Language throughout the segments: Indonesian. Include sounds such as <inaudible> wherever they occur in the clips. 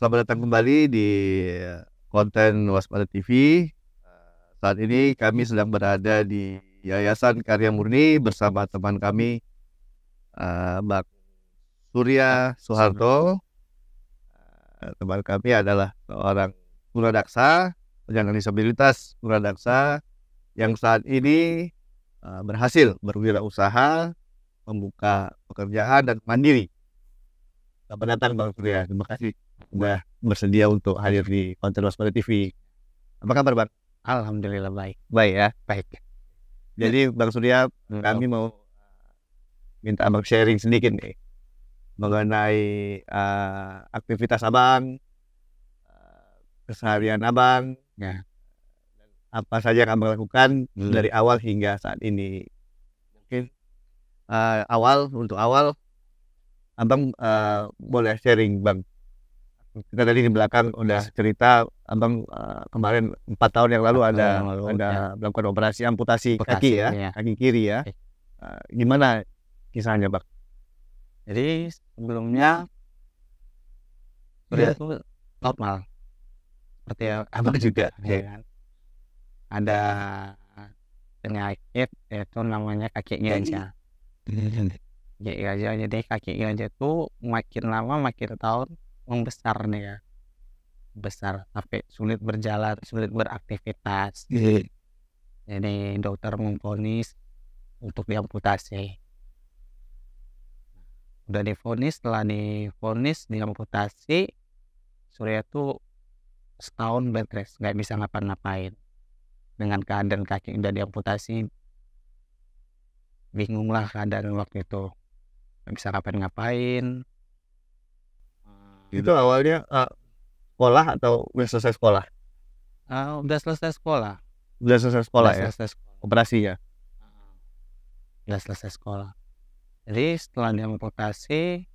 Selamat datang kembali di konten Waspada TV. Saat ini kami sedang berada di Yayasan Karya Murni bersama teman kami eh, Mbak Surya Soeharto. Eh, teman kami adalah seorang kuradaksa penyandang disabilitas kuradaksa yang saat ini eh, berhasil berwirausaha, membuka pekerjaan dan mandiri. Selamat datang Bang Surya, terima kasih udah bersedia untuk hadir di konten Waspada TV. Apa kabar Bang? Alhamdulillah baik. Baik ya? Baik. Jadi Bang Surya, hmm. kami mau uh, minta Abang sharing sedikit nih mengenai uh, aktivitas Abang, uh, keseharian Abang, ya. apa saja yang Abang lakukan hmm. dari awal hingga saat ini. Mungkin uh, awal untuk awal Abang uh, boleh sharing Bang kita tadi di belakang udah cerita abang uh, kemarin empat tahun yang lalu ada lalu, ada ya. melakukan operasi amputasi Bekasi, kaki ya, ya kaki kiri ya uh, gimana kisahnya bang jadi sebelumnya ya. itu normal seperti <laughs> abang juga ya, ya. ada penyakit itu namanya kaki gajah iya, iya. kaki gajah jadi kaki gajah itu makin lama makin tahun membesar nih ya besar sampai sulit berjalan sulit beraktivitas ini iya. jadi dokter memfonis untuk diamputasi udah difonis setelah difonis diamputasi Surya tuh setahun bed nggak bisa ngapa-ngapain dengan keadaan kaki udah diamputasi bingung lah keadaan waktu itu nggak bisa ngapain-ngapain Gitu. itu awalnya uh, sekolah atau udah selesai sekolah uh, udah selesai sekolah udah selesai sekolah udah ya selesai sekolah. operasi ya ah. udah selesai sekolah jadi setelah dia operasi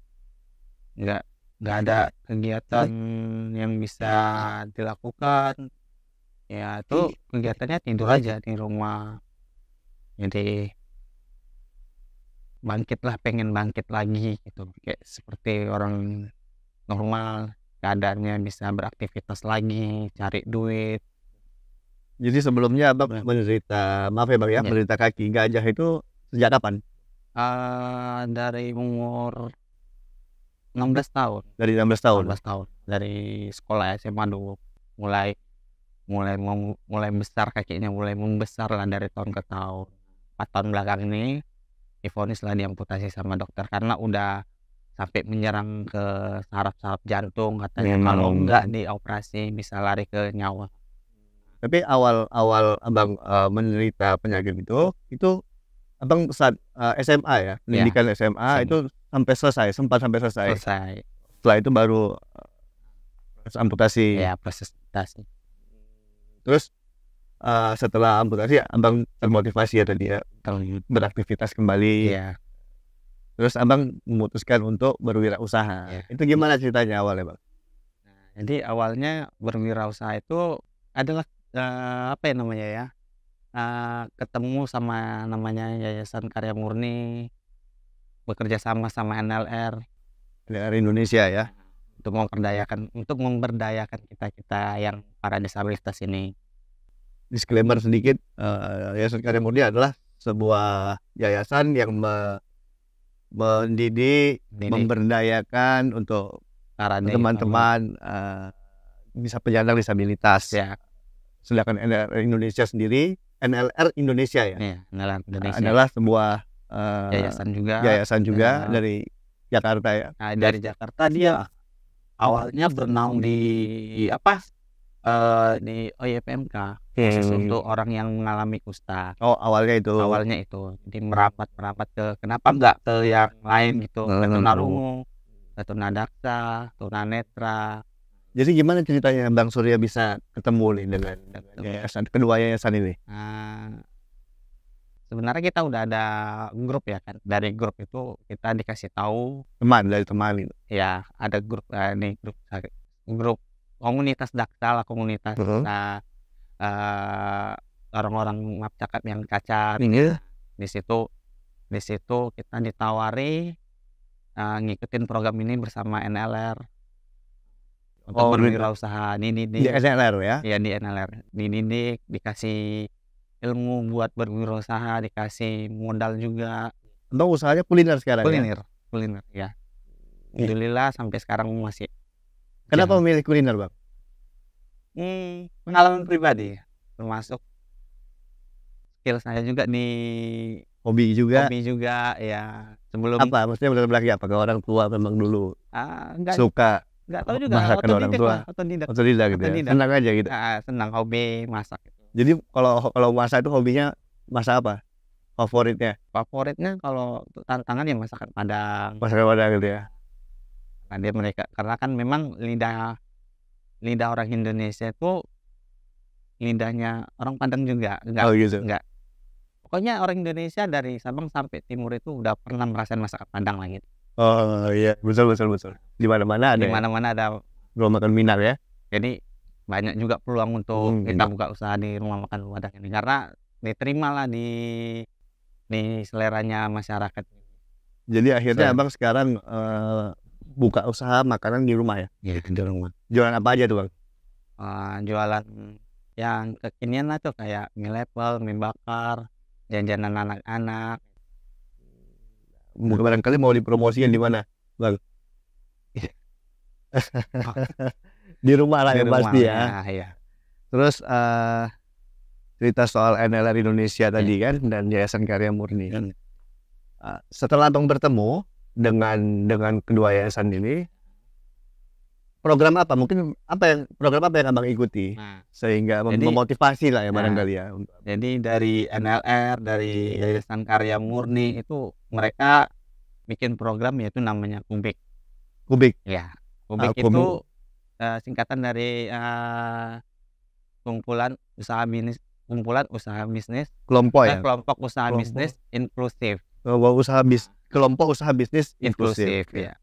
nggak nggak ada kegiatan hmm. yang bisa dilakukan ya itu hmm. kegiatannya tidur aja di rumah jadi bangkitlah pengen bangkit lagi gitu kayak seperti orang normal keadaannya bisa beraktivitas lagi cari duit jadi sebelumnya abang iya. menderita maaf ya bang ya, ya. menderita kaki gajah itu sejak kapan uh, dari umur 16 tahun dari 16 tahun 16 tahun dari sekolah SMA dulu mulai mulai mulai besar kakinya mulai membesar lah dari tahun ke tahun empat tahun belakang ini difonis lah diamputasi sama dokter karena udah sampai menyerang ke saraf-saraf jantung katanya Memang. kalau enggak nih operasi bisa lari ke nyawa. Tapi awal-awal abang uh, menderita penyakit itu itu abang saat uh, eh, SMA ya, iya, pendidikan ya, SMA, SMA itu sampai selesai, sempat sampai selesai. Selesai. Setelah itu baru proses eh, amputasi. Ya proses amputasi. Terus uh, setelah amputasi ya, abang termotivasi ya tadi ya beraktivitas kembali. Iya Terus abang memutuskan untuk berwirausaha. Ya. Itu gimana ceritanya awalnya bang? Nah, jadi awalnya berwirausaha itu adalah uh, apa ya namanya ya? Uh, ketemu sama namanya Yayasan Karya Murni, bekerja sama sama NLR. NLR Indonesia ya? Untuk nah, memperdayakan, untuk memberdayakan kita kita yang para disabilitas ini. Disclaimer sedikit, uh, Yayasan Karya Murni adalah sebuah yayasan yang mendidik, memberdayakan untuk teman-teman uh, bisa penyandang disabilitas. Ya. Sedangkan NLR Indonesia sendiri, NLR Indonesia ya, ya NLR Indonesia. adalah sebuah uh, yayasan juga, yayasan juga uh, dari Jakarta ya. Nah, dari Jakarta dia iya. awalnya bernaung di apa uh, di OYPMK oh iya, hmm. untuk orang yang mengalami kusta. Oh awalnya itu. Awalnya itu. Jadi hmm. merapat merapat ke kenapa enggak ke yang lain gitu nah, ke nah, nah, tunarungu, ke tunadaksa, netra. Jadi gimana ceritanya Bang Surya bisa ketemu nih dengan, yayasan kedua yayasan ini? Uh, sebenarnya kita udah ada grup ya kan dari grup itu kita dikasih tahu teman dari teman itu ya ada grup uh, eh, nih grup grup komunitas daktal komunitas uh-huh. uh, orang-orang maaf cakap yang kacar yeah. di situ di situ kita ditawari uh, ngikutin program ini bersama NLR untuk oh, berwirausaha ini, ini di, NLR ya ya di NLR di dikasih ilmu buat berwirausaha dikasih modal juga untuk usahanya kuliner sekarang kuliner ya? kuliner ya alhamdulillah sampai sekarang masih Kenapa ya. memilih kuliner, Bang? Hmm, pengalaman pribadi termasuk skill saya juga di hobi juga. Hobi juga ya. Sebelum apa? Maksudnya benar lagi apa? Ke orang tua memang dulu. Ah, enggak. Suka Enggak tahu juga ke orang tua. Otodidak. Otodidak gitu. Ya. Senang aja gitu. Ah, senang hobi masak. Gitu. Jadi kalau kalau masak itu hobinya masak apa? Favoritnya? Favoritnya kalau tantangan yang masakan Padang. Masakan Padang gitu ya. Nah, dia mereka karena kan memang lidah lidah orang Indonesia itu lidahnya orang Padang juga enggak oh, gitu. Iya, enggak pokoknya orang Indonesia dari Sabang sampai Timur itu udah pernah merasakan masakan Padang lagi oh iya betul betul betul di mana mana ada di mana mana ya? ada rumah makan minar ya jadi banyak juga peluang untuk hmm, kita iya. buka usaha di rumah makan Padang ini karena diterima lah di di seleranya masyarakat jadi akhirnya so, abang sekarang uh, buka usaha makanan di rumah ya? Iya. Di rumah. Jualan apa aja tuh bang? Uh, jualan yang kekinian lah tuh kayak mie level, mie bakar, jajanan anak-anak. Barangkali mau dipromosikan di mana, bang? Iya. <laughs> di rumah lah ya pasti ya. iya. Terus uh, cerita soal NLR Indonesia tadi hmm. kan dan Yayasan Karya Murni. Hmm. Uh, setelah Tong bertemu, dengan dengan kedua yayasan ini program apa mungkin apa yang program apa yang abang ikuti nah, sehingga jadi, memotivasi lah ya nah, barangkali nah, ya jadi dari NLR dari Yayasan Karya Murni itu mereka bikin program yaitu namanya Kubik Kubik ya Kubik uh, itu kubik. Uh, singkatan dari uh, kumpulan usaha bisnis kumpulan usaha bisnis kelompok ya kelompok usaha kelompok. bisnis inklusif kelompok usaha bis kelompok usaha bisnis inklusif. inklusif ya.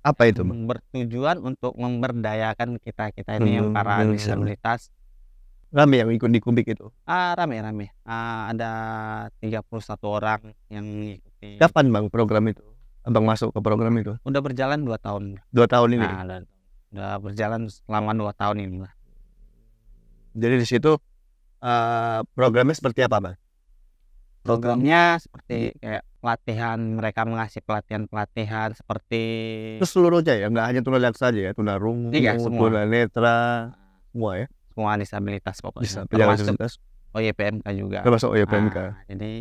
Apa itu? Bang? Bertujuan untuk memberdayakan kita kita ini hmm, yang para hmm, disabilitas. Rame yang ikut di kubik itu? Ah rame rame. Ah, ada 31 orang yang ikuti. Kapan bang program itu? Abang masuk ke program itu? Udah berjalan dua tahun. Dua tahun ini? Nah, udah berjalan selama dua tahun ini lah. Jadi di situ uh, programnya seperti apa bang? programnya seperti kayak pelatihan mereka mengasih pelatihan-pelatihan seperti itu aja ya nggak hanya tunanetra saja ya tunarungu iya, semua. netra, semua ya semua disabilitas pokoknya disabilitas. termasuk OYPMK juga termasuk OYPMK nah, jadi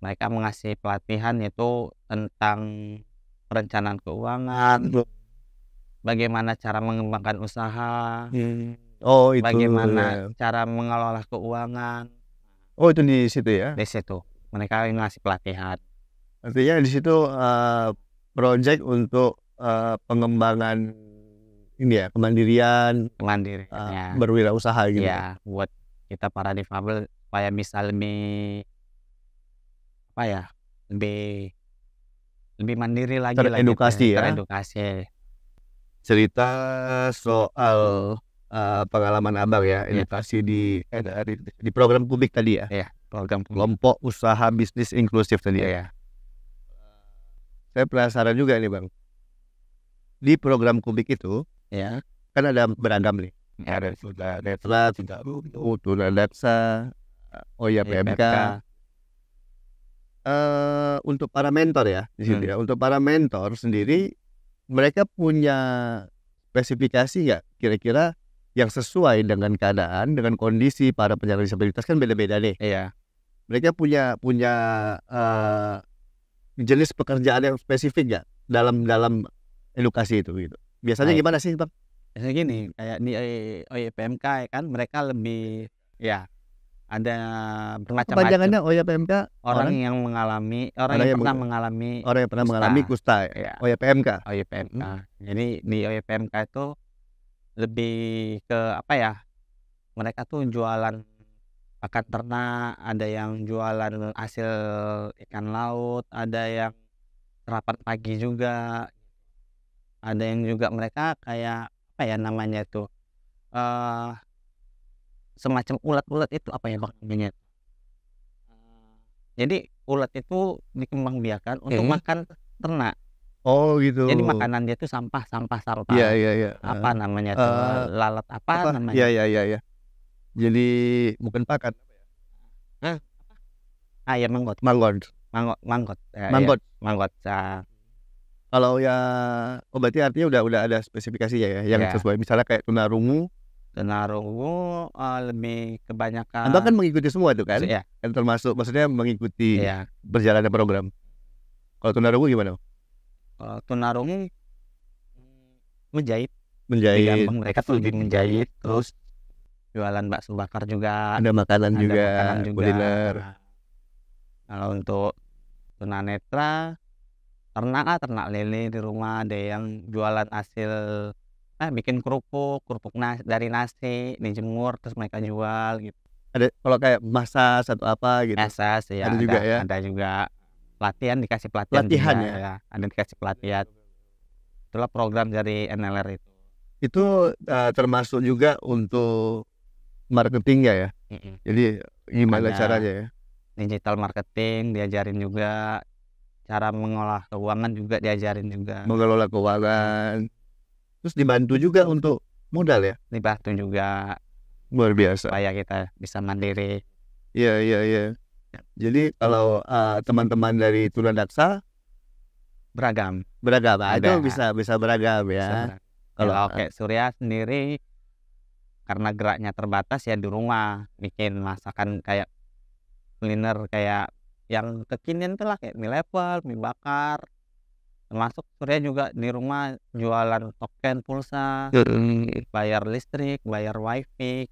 mereka mengasih pelatihan itu tentang perencanaan keuangan bagaimana cara mengembangkan usaha hmm. oh itu bagaimana ya. cara mengelola keuangan oh itu di situ ya di situ mereka ngasih pelatihan artinya di situ uh, project untuk uh, pengembangan ini ya kemandirian kemandirian uh, eh, berwirausaha gitu iya, ya buat kita para difabel supaya bisa lebih apa ya lebih lebih mandiri lagi gitu ya, teredukasi lah ya teredukasi cerita soal uh, pengalaman abang ya edukasi ya. di eh, di program publik tadi ya, ya program kelompok usaha bisnis inklusif tadi ya. Iya. Saya penasaran juga nih bang. Di program kubik itu ya kan ada beragam nih. Iya, ada sudah netlat, sudah lepsa, oh iya, ya PMK. Uh, eh, untuk para mentor ya di sini hmm. ya. Untuk para mentor sendiri mereka punya spesifikasi nggak kira-kira yang sesuai dengan keadaan dengan kondisi para penyandang disabilitas kan beda-beda deh. Iya mereka punya punya uh, jenis pekerjaan yang spesifik ya dalam dalam edukasi itu gitu. Biasanya gimana sih bang? Biasanya gini kayak di eh, OYPMK oh iya, ya kan mereka lebih ya ada bermacam-macam. Panjangannya OYPMK oh iya, orang, orang yang mengalami orang, orang yang, yang pernah mengalami orang yang pernah kusta. mengalami kusta ya. Iya. OYPMK. Oh OYPMK. Hmm. Jadi di OYPMK itu lebih ke apa ya? Mereka tuh jualan akan ternak, ada yang jualan hasil ikan laut, ada yang rapat pagi juga. Ada yang juga mereka kayak apa ya namanya tuh? Uh, semacam ulat-ulat itu apa ya bang namanya? Ah. Jadi ulat itu dikembang dikembangbiakan untuk makan ternak. Oh gitu. Jadi makanan dia tuh sampah, sampah, sampah. Iya, iya, iya. Apa ah. namanya tuh? Uh, lalat apa, apa namanya? Iya, iya, iya, Ya jadi bukan pakan apa? ah ya manggot manggot eh, iya, manggot manggot ya, manggot ya. manggot nah. kalau ya oh berarti artinya udah udah ada spesifikasi ya, ya? yang ya. sesuai misalnya kayak tunarungu tunarungu uh, eh, lebih kebanyakan Anda kan mengikuti semua tuh kan ya. termasuk maksudnya mengikuti ya. berjalannya program kalau tunarungu gimana kalau tunarungu mm, menjahit menjahit iya, mereka tuh lebih menjahit terus jualan bakso bakar juga ada makanan ada juga makanan juga kuliner nah, kalau untuk tunanetra ternak ah ternak lele di rumah ada yang jualan hasil eh bikin kerupuk kerupuk nasi, dari nasi dijemur terus mereka jual gitu ada kalau kayak masa satu apa gitu masas ya ada, ada juga ya ada juga pelatihan dikasih pelatihan pelatihan juga, ya? ya ada dikasih pelatihan itulah program dari NLR itu itu uh, termasuk juga untuk Marketing ya mm-hmm. jadi gimana Ada caranya ya digital marketing diajarin juga cara mengolah keuangan juga diajarin juga mengelola keuangan terus dibantu juga untuk modal ya dibantu juga luar biasa supaya kita bisa mandiri iya iya iya jadi kalau uh, teman-teman dari Daksa beragam beragam ah, ada bisa bisa beragam ya bisa beragam. kalau ya, oke okay. Eh, Surya sendiri karena geraknya terbatas ya di rumah bikin masakan kayak kuliner kayak yang kekinian tuh lah kayak mie level, mie bakar termasuk Surya juga di rumah jualan token pulsa hmm. bayar listrik bayar wifi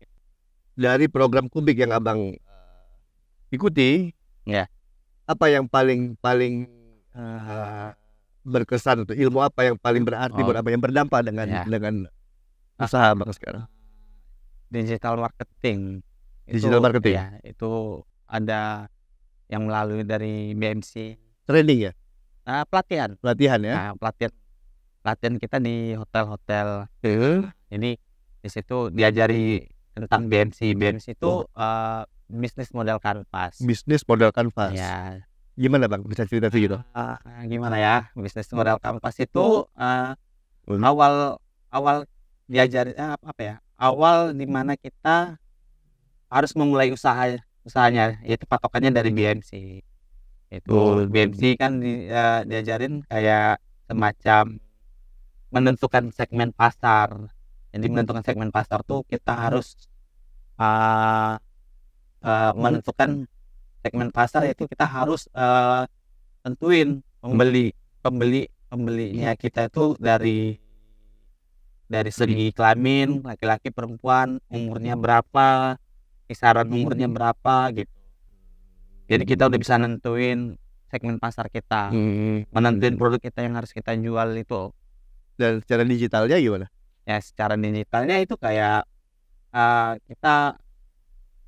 dari program kubik yang abang eh, ikuti ya apa yang paling paling uh, berkesan atau ilmu apa yang paling berarti oh. buat apa yang berdampak dengan yeah. dengan ah. usaha abang sekarang digital marketing. Digital itu, marketing. Ya, itu ada yang melalui dari BMC. Training ya? Nah, pelatihan. Pelatihan ya. Nah, pelatihan pelatihan kita di hotel-hotel. Uh. Ini di situ diajari tentang BMC. BMC itu oh. uh, bisnis model kanvas. Bisnis model kanvas. Ya. Gimana bang? Bisa cerita sih gitu? Uh, gimana ya? Bisnis model kanvas itu uh, uh. awal awal diajari uh, apa ya? awal di mana kita harus memulai usaha usahanya yaitu patokannya dari BMC itu oh. BMC kan di, uh, diajarin kayak semacam menentukan segmen pasar jadi menentukan segmen pasar tuh kita harus uh, uh, menentukan segmen pasar itu kita harus uh, tentuin pembeli pembeli pembelinya kita itu dari dari hmm. segi kelamin laki-laki perempuan umurnya hmm. berapa kisaran umurnya hmm. berapa gitu jadi kita udah bisa nentuin segmen pasar kita hmm. menentuin produk kita yang harus kita jual itu dan secara digitalnya gimana ya secara digitalnya itu kayak uh, kita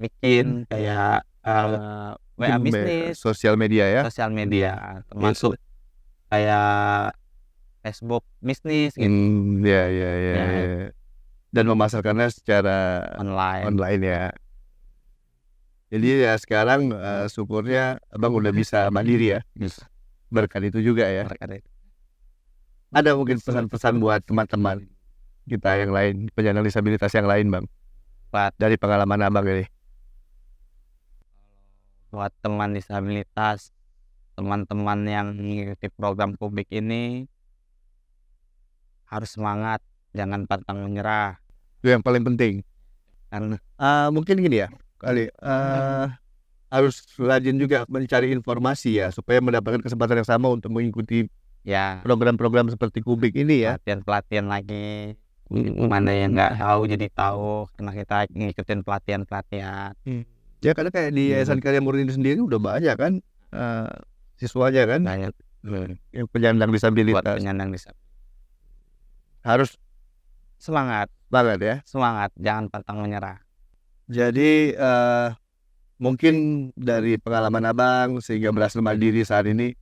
bikin kayak uh, eh, WA bisnis, sosial media ya. Sosial media iya. termasuk kayak Facebook bisnis hmm, gitu. Mm, ya, ya, ya, ya. ya. Dan memasarkannya secara online. Online ya. Jadi ya sekarang uh, syukurnya abang udah bisa mandiri ya. Yes. Berkat itu juga ya. Berkat itu. Ada mungkin pesan-pesan buat teman-teman kita yang lain, penyandang disabilitas yang lain bang. Buat dari pengalaman abang ini. Buat teman disabilitas, teman-teman yang mengikuti program publik ini harus semangat jangan pantang menyerah itu yang paling penting karena uh, mungkin gini ya kali uh, harus rajin juga mencari informasi ya supaya mendapatkan kesempatan yang sama untuk mengikuti ya program-program seperti kubik ini ya pelatihan pelatihan lagi mana yang nggak tahu jadi tahu karena kita ngikutin pelatihan pelatihan hmm. ya karena kayak di hmm. yayasan hmm. karya murni sendiri udah banyak kan uh, siswanya kan banyak hmm. yang penyandang disabilitas Buat penyandang disabilitas harus semangat banget ya semangat jangan pantang menyerah jadi uh, mungkin dari pengalaman abang sehingga berhasil mandiri saat ini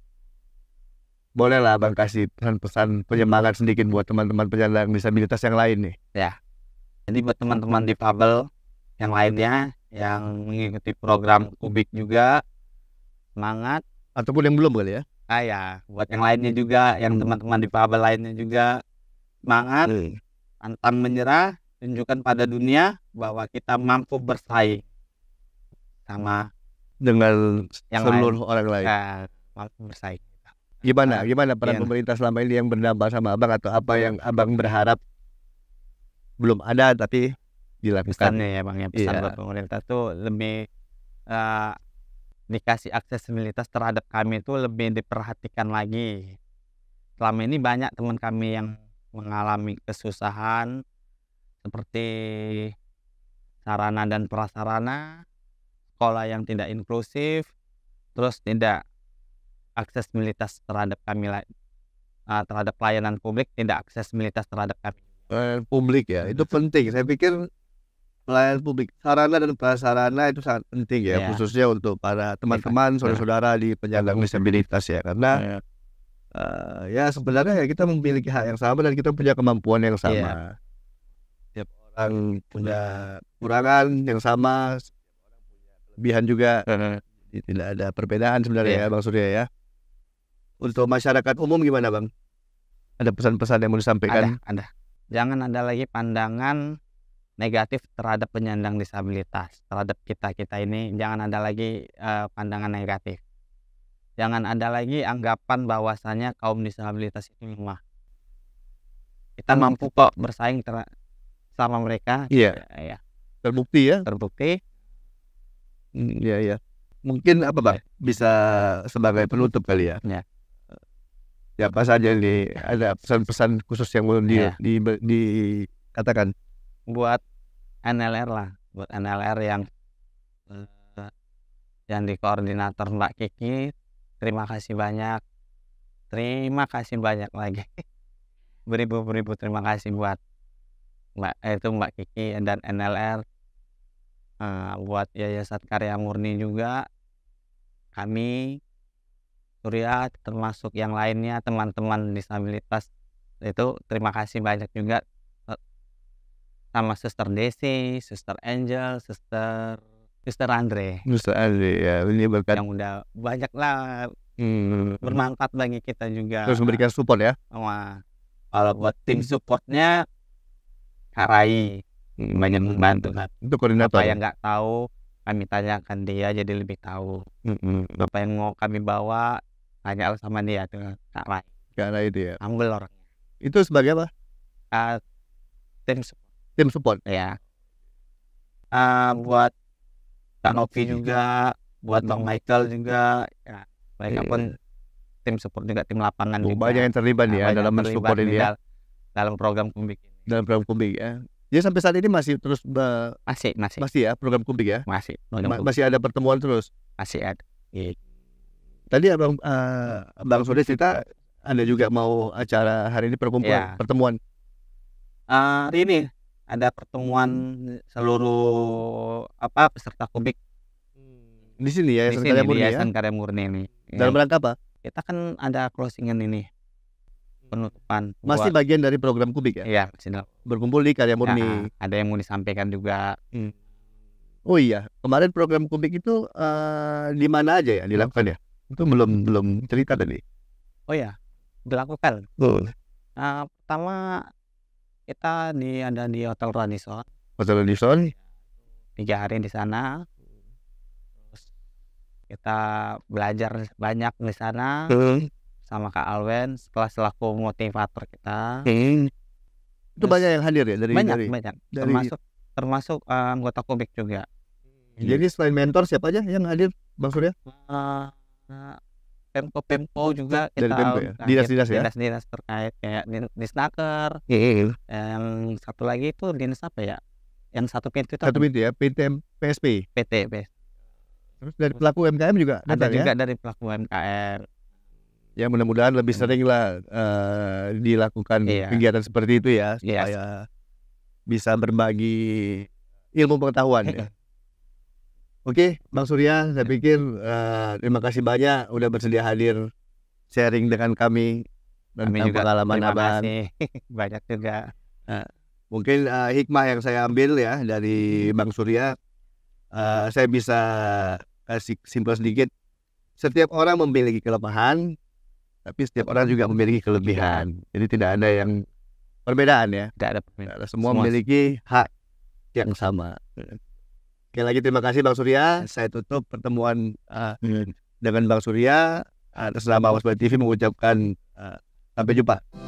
bolehlah abang kasih pesan-pesan penyemangat sedikit buat teman-teman penyandang disabilitas yang lain nih ya jadi buat teman-teman di Pabel yang lainnya yang mengikuti program kubik juga semangat ataupun yang belum kali ya ah ya buat yang lainnya juga yang teman-teman di Pabel lainnya juga semangat, pantang menyerah, tunjukkan pada dunia bahwa kita mampu bersaing sama dengan yang seluruh lain. orang lain. Nah, mampu bersaing. Gimana? Nah, gimana peran iya. pemerintah selama ini yang berdampak sama abang atau apa iya. yang abang berharap belum ada tapi dilakukan? Pesannya ya bang ya pesan iya. pemerintah tuh lebih uh, dikasih aksesibilitas terhadap kami itu lebih diperhatikan lagi. Selama ini banyak teman kami yang mengalami kesusahan seperti sarana dan prasarana, sekolah yang tidak inklusif, terus tidak aksesibilitas terhadap kami eh, terhadap pelayanan publik, tidak aksesibilitas terhadap kami. Pelayanan publik ya, itu penting. Saya pikir pelayanan publik sarana dan prasarana itu sangat penting ya, ya. khususnya untuk para teman-teman, iya. saudara-saudara di penyandang disabilitas ya, karena ya uh, ya sebenarnya ya kita memiliki hak yang sama dan kita punya kemampuan yang iya. sama. Yeah. Setiap orang punya kekurangan yang sama, kelebihan juga. tidak ada perbedaan sebenarnya yeah. ya Bang Surya ya. Untuk masyarakat umum gimana Bang? Ada pesan-pesan yang mau disampaikan? Ada, ada. Jangan ada lagi pandangan negatif terhadap penyandang disabilitas, terhadap kita kita ini jangan ada lagi uh, pandangan negatif Jangan ada lagi anggapan bahwasannya kaum disabilitas itu lemah. Kita hmm. mampu gitu. kok bersaing sama mereka. Gitu iya. Yeah. Ya. Terbukti ya. Terbukti. Hmm, iya yeah, iya. Mungkin apa bang iya. bisa sebagai penutup kali ya. Iya. ya Siapa ya, saja nih ada pesan-pesan khusus yang belum yeah. di, di, Buat NLR lah, buat NLR yang eh, yang di koordinator Mbak Kiki terima kasih banyak terima kasih banyak lagi <laughs> beribu-beribu terima kasih buat Mbak eh, itu Mbak Kiki dan NLR uh, eh, buat Yayasan Karya Murni juga kami Surya termasuk yang lainnya teman-teman disabilitas itu terima kasih banyak juga eh, sama Sister Desi, Sister Angel, Sister Mister Andre. Mister Andre ya, ini berkat yang udah banyak lah hmm. bermanfaat bagi kita juga. Terus memberikan support ya. Wah. Kalau buat tim supportnya Karai hmm. banyak membantu kan. Itu koordinator. Apa ya? yang nggak tahu kami tanyakan dia jadi lebih tahu. Hmm. hmm. Apa yang mau kami bawa tanya sama dia tuh Karai. Karai ya. Ambil orang. Itu sebagai apa? Uh, tim support. Tim support. Ya. Uh, buat Kak Novi juga, buat Bang Michael juga. Ya, mereka iya. pun tim support juga tim lapangan. juga. banyak yang terlibat ya dalam mensupport ini ya, ya. Dalam program Kumbik Dalam program Kumbik ya. Jadi sampai saat ini masih terus masih masih masih ya program Kumbik ya. Masih. Ma masih ada pertemuan terus. Masih ada. Iya. Tadi abang uh, eh, bang Sode cerita anda juga mau acara hari ini iya. pertemuan ya. pertemuan. Uh, ini ada pertemuan seluruh apa peserta kubik hmm. di sini ya di sini karya murni ya? karya murni ini dalam ya. rangka apa kita kan ada closingan ini hmm. penutupan masih buat, bagian dari program kubik ya iya masih berkumpul di karya murni ya, ada yang mau disampaikan juga hmm. oh iya kemarin program kubik itu uh, di mana aja ya dilakukan ya itu belum belum cerita tadi oh iya. dilakukan oh. Uh, pertama kita di ada di hotel Radisson hotel Radisson tiga hari di sana terus kita belajar banyak di sana hmm. sama Kak Alwen setelah selaku motivator kita hmm. itu terus, banyak yang hadir ya dari banyak dari, banyak dari... termasuk termasuk uh, anggota komik juga jadi iya. selain mentor siapa aja yang hadir Bang Surya? Uh, uh, pemko pemko juga kita dari pemko ya? dinas dinas ya dinas dinas terkait kayak dinas naker yeah. Iya, iya. yang satu lagi itu dinas apa ya yang satu pintu itu satu pintu ya PTM PSP PT PS terus dari pelaku UMKM juga ada datang, ya? juga ya? dari pelaku UMKM ya mudah-mudahan lebih iya. sering lah uh, dilakukan iya. kegiatan seperti itu ya supaya yes. bisa berbagi ilmu pengetahuan ya Oke, Bang Surya, saya pikir uh, terima kasih banyak udah bersedia hadir sharing dengan kami dan kami juga pengalaman abang. <laughs> Banyak juga. Uh, mungkin uh, hikmah yang saya ambil ya dari Bang Surya, uh, saya bisa kasih simpel sedikit. Setiap orang memiliki kelemahan, tapi setiap orang juga memiliki kelebihan. Jadi tidak ada yang perbedaan ya. Tidak ada perbedaan. Semua, Semua memiliki hak yang sama. Sekali lagi terima kasih Bang Surya. Saya tutup pertemuan uh, dengan Bang Surya. Uh, eh, selama Waspada TV mengucapkan uh, sampai jumpa.